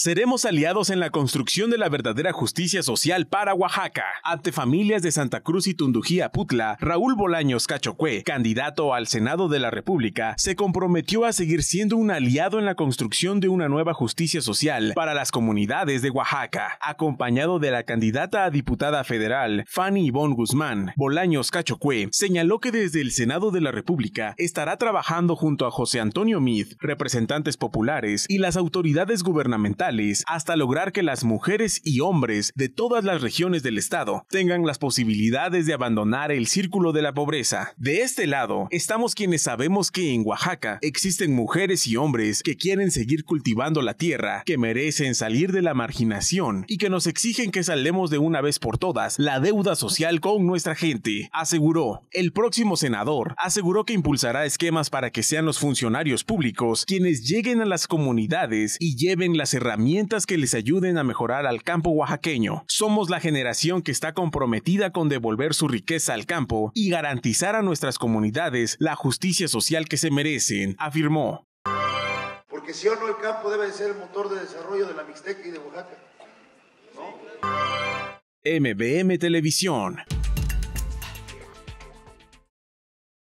Seremos aliados en la construcción de la verdadera justicia social para Oaxaca. Ante familias de Santa Cruz y Tundujía Putla, Raúl Bolaños Cachocue, candidato al Senado de la República, se comprometió a seguir siendo un aliado en la construcción de una nueva justicia social para las comunidades de Oaxaca. Acompañado de la candidata a diputada federal, Fanny Ivonne Guzmán, Bolaños Cachocue señaló que desde el Senado de la República estará trabajando junto a José Antonio Mith, representantes populares y las autoridades gubernamentales hasta lograr que las mujeres y hombres de todas las regiones del estado tengan las posibilidades de abandonar el círculo de la pobreza. De este lado, estamos quienes sabemos que en Oaxaca existen mujeres y hombres que quieren seguir cultivando la tierra, que merecen salir de la marginación y que nos exigen que salemos de una vez por todas la deuda social con nuestra gente, aseguró. El próximo senador aseguró que impulsará esquemas para que sean los funcionarios públicos quienes lleguen a las comunidades y lleven las herramientas herramientas que les ayuden a mejorar al campo oaxaqueño. Somos la generación que está comprometida con devolver su riqueza al campo y garantizar a nuestras comunidades la justicia social que se merecen, afirmó. Porque si o no el campo debe ser el motor de desarrollo de la Mixteca y de Oaxaca. MBM Televisión.